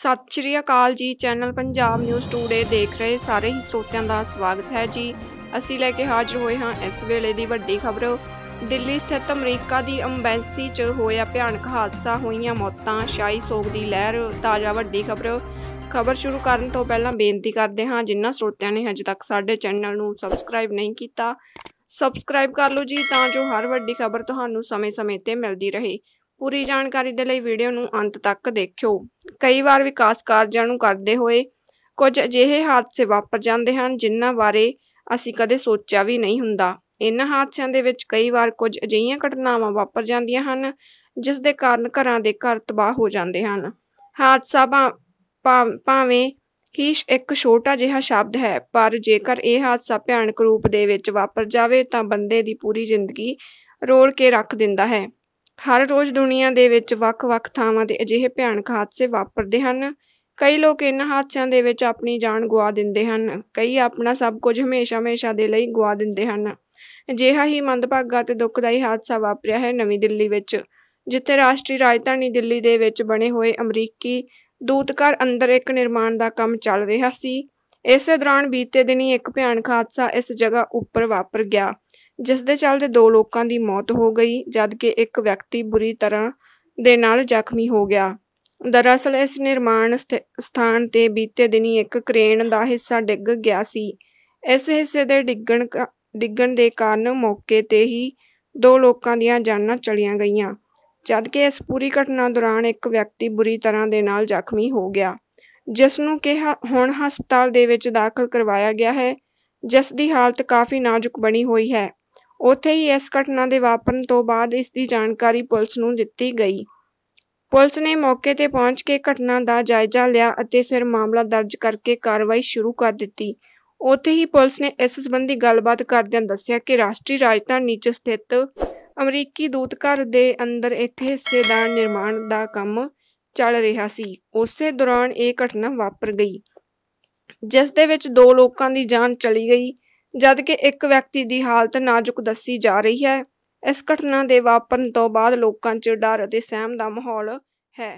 ਸਤਿ ਸ਼੍ਰੀ ਅਕਾਲ ਜੀ channel Punjab news today ਦੇਖ ਰਹੇ ਸਾਰੇ ਹੀ ਸਰੋਤਿਆਂ ਦਾ ਸਵਾਗਤ ਹੈ ਜੀ ਅਸੀਂ ਲੈ ਕੇ ਹਾਜ਼ਰ ਹੋਏ ਹਾਂ ਇਸ ਵੇਲੇ ਦੀ ਵੱਡੀ ਖਬਰ ਦਿੱਲੀ ਸਥਿਤ ਅਮਰੀਕਾ ਦੀ ਅੰਬੈਂਸੀ 'ਚ ਹੋਇਆ ਭਿਆਨਕ ਹਾਦਸਾ ਹੋਈਆਂ ਮੌਤਾਂ ਸ਼ਾਈ ਸੋਗ ਦੀ ਲਹਿਰ ਤਾਜ਼ਾ ਵੱਡੀ ਖਬਰ ਖਬਰ ਸ਼ੁਰੂ ਕਰਨ ਤੋਂ ਪਹਿਲਾਂ ਬੇਨਤੀ ਕਰਦੇ ਹਾਂ ਜਿਨ੍ਹਾਂ ਸਰੋਤਿਆਂ ਨੇ ਹਜੇ ਤੱਕ ਸਾਡੇ ਚੈਨਲ ਨੂੰ ਸਬਸਕ੍ਰਾਈਬ ਨਹੀਂ ਕੀਤਾ ਸਬਸਕ੍ਰਾਈਬ ਕਰ ਲਓ ਜੀ ਤਾਂ ਜੋ ਹਰ ਵੱਡੀ ਖਬਰ ਤੁਹਾਨੂੰ ਸਮੇਂ-ਸਮੇਂ ਤੇ ਮਿਲਦੀ ਰਹੇ ਪੂਰੀ ਜਾਣਕਾਰੀ ਦੇ ਲਈ ਵੀਡੀਓ ਨੂੰ ਅੰਤ ਤੱਕ ਦੇਖਿਓ ਕਈ ਵਾਰ ਵਿਕਾਸ ਕਾਰਜਾਂ ਨੂੰ ਕਰਦੇ ਹੋਏ ਕੁਝ ਅਜਿਹੇ ਹਾਦਸੇ ਵਾਪਰ ਜਾਂਦੇ ਹਨ ਜਿਨ੍ਹਾਂ ਬਾਰੇ ਅਸੀਂ ਕਦੇ ਸੋਚਿਆ ਵੀ ਨਹੀਂ ਹੁੰਦਾ ਇਨ੍ਹਾਂ ਹਾਦਸਿਆਂ ਦੇ ਵਿੱਚ ਕਈ ਵਾਰ ਕੁਝ ਅਜਿਹੀਆਂ ਘਟਨਾਵਾਂ ਵਾਪਰ ਜਾਂਦੀਆਂ ਹਨ ਜਿਸ ਦੇ ਕਾਰਨ ਘਰਾਂ ਦੇ ਘਰ ਤਬਾਹ ਹੋ ਜਾਂਦੇ ਹਨ ਹਾਦਸਾ ਭਾਵੇਂ ਹੀ ਇੱਕ ਛੋਟਾ ਜਿਹਾ ਸ਼ਬਦ ਹੈ ਪਰ ਜੇਕਰ ਇਹ ਹਾਦਸਾ ਭਿਆਨਕ ਰੂਪ ਦੇ ਵਿੱਚ ਵਾਪਰ ਜਾਵੇ ਤਾਂ ਬੰਦੇ ਦੀ ਪੂਰੀ ਜ਼ਿੰਦਗੀ ਰੋਲ ਕੇ ਰੱਖ ਦਿੰਦਾ ਹੈ ਹਰ ਰੋਜ਼ ਦੁਨੀਆ ਦੇ ਵਿੱਚ ਵੱਖ-ਵੱਖ ਥਾਵਾਂ ਤੇ ਅਜਿਹੇ ਭਿਆਨਕ ਹਾਦਸੇ ਵਾਪਰਦੇ ਹਨ ਕਈ ਲੋਕ ਇਨ੍ਹਾਂ ਹਾਦਸਿਆਂ ਦੇ ਵਿੱਚ ਆਪਣੀ ਜਾਨ ਗਵਾ ਦਿੰਦੇ ਹਨ ਕਈ ਆਪਣਾ ਸਭ ਕੁਝ ਹਮੇਸ਼ਾ-ਹਮੇਸ਼ਾ ਦੇ ਲਈ ਗਵਾ ਦਿੰਦੇ ਹਨ ਅਜਿਹਾ ਹੀ ਮੰਦਭਾਗਾ ਤੇ ਦੁਖਦਾਈ ਹਾਦਸਾ ਵਾਪਰਿਆ ਹੈ ਨਵੀਂ ਦਿੱਲੀ ਵਿੱਚ ਜਿੱਥੇ ਰਾਸ਼ਟਰੀ ਰਾਜਧਾਨੀ ਦਿੱਲੀ ਦੇ ਵਿੱਚ ਬਣੇ ਹੋਏ ਅਮਰੀਕੀ ਦੂਤਘਰ ਅੰਦਰ ਇੱਕ ਨਿਰਮਾਣ ਦਾ ਕੰਮ ਚੱਲ ਰਿਹਾ ਸੀ ਇਸੇ ਦੌਰਾਨ ਬੀਤੇ ਦਿਨੀ ਇੱਕ ਭਿਆਨਕ ਹਾਦਸਾ ਇਸ ਜਗ੍ਹਾ ਉੱਪਰ ਵਾਪਰ ਗਿਆ ਜਿਸ ਦੇ ਚੱਲਦੇ ਦੋ ਲੋਕਾਂ ਦੀ ਮੌਤ ਹੋ ਗਈ ਜਦਕਿ ਇੱਕ ਵਿਅਕਤੀ ਬੁਰੀ ਤਰ੍ਹਾਂ ਦੇ ਨਾਲ ਜ਼ਖਮੀ ਹੋ ਗਿਆ ਦਰਅਸਲ ਇਸ ਨਿਰਮਾਣ ਸਥਾਨ ਤੇ ਬੀਤੇ ਦਿਨੀ ਇੱਕ ਕ੍ਰੇਨ ਦਾ ਹਿੱਸਾ ਡਿੱਗ ਗਿਆ ਸੀ ਇਸ ਹਿੱਸੇ ਦੇ ਡਿੱਗਣ ਡਿੱਗਣ ਦੇ ਕਾਰਨ ਮੌਕੇ ਤੇ ਹੀ ਦੋ ਲੋਕਾਂ ਦੀਆਂ ਜਾਨਾਂ ਚਲੀਆਂ ਗਈਆਂ ਜਦਕਿ ਇਸ ਪੂਰੀ ਘਟਨਾ ਦੌਰਾਨ ਇੱਕ ਵਿਅਕਤੀ ਬੁਰੀ ਤਰ੍ਹਾਂ ਦੇ ਨਾਲ ਜ਼ਖਮੀ ਹੋ ਗਿਆ ਜਿਸ ਨੂੰ ਕਿ ਹੁਣ ਹਸਪਤਾਲ ਦੇ ਵਿੱਚ ਦਾਖਲ ਕਰਵਾਇਆ ਗਿਆ ਹੈ ਜਿਸ ਦੀ ਹਾਲਤ ਕਾਫੀ ਨਾਜ਼ੁਕ ਬਣੀ ਹੋਈ ਹੈ ਉੱਥੇ ਹੀ ਇਸ ਘਟਨਾ ਦੇ ਵਾਪਰਨ ਤੋਂ ਬਾਅਦ ਇਸ ਦੀ ਜਾਣਕਾਰੀ ਪੁਲਿਸ ਨੂੰ ਦਿੱਤੀ ਗਈ ਪੁਲਿਸ ਨੇ ਮੌਕੇ ਤੇ ਪਹੁੰਚ ਕੇ ਘਟਨਾ ਦਾ ਜਾਇਜ਼ਾ ਲਿਆ ਅਤੇ ਫਿਰ ਮਾਮਲਾ ਦਰਜ ਕਰਕੇ ਕਾਰਵਾਈ ਸ਼ੁਰੂ ਕਰ ਦਿੱਤੀ ਉੱਥੇ ਹੀ ਪੁਲਿਸ ਨੇ ਇਸ ਸੰਬੰਧੀ ਗੱਲਬਾਤ ਕਰਦਿਆਂ ਦੱਸਿਆ ਕਿ ਰਾਸ਼ਟਰੀ ਰਾਜਧਾਨੀ 'ਚ ਸਥਿਤ ਅਮਰੀਕੀ ਦੂਤਘਰ ਦੇ ਅੰਦਰ ਇੱਥੇ ਹਿੱਸੇ ਦਾ ਨਿਰਮਾਣ ਦਾ ਕੰਮ ਚੱਲ ਰਿਹਾ ਸੀ ਉਸੇ ਦੌਰਾਨ ਇਹ ਘਟਨਾ ਵਾਪਰ ਗਈ ਜਿਸ ਦੇ ਵਿੱਚ ਦੋ ਲੋਕਾਂ ਦੀ ਜਾਨ ਚਲੀ ਗਈ ਜਦ ਕਿ ਇੱਕ ਵਿਅਕਤੀ ਦੀ ਹਾਲਤ ਨਾਜ਼ੁਕ ਦੱਸੀ ਜਾ ਰਹੀ ਹੈ ਇਸ ਘਟਨਾ ਦੇ ਵਾਪਰਨ ਤੋਂ ਬਾਅਦ ਲੋਕਾਂ 'ਚ ਡਰ ਅਤੇ ਸਹਿਮ ਦਾ ਮਾਹੌਲ ਹੈ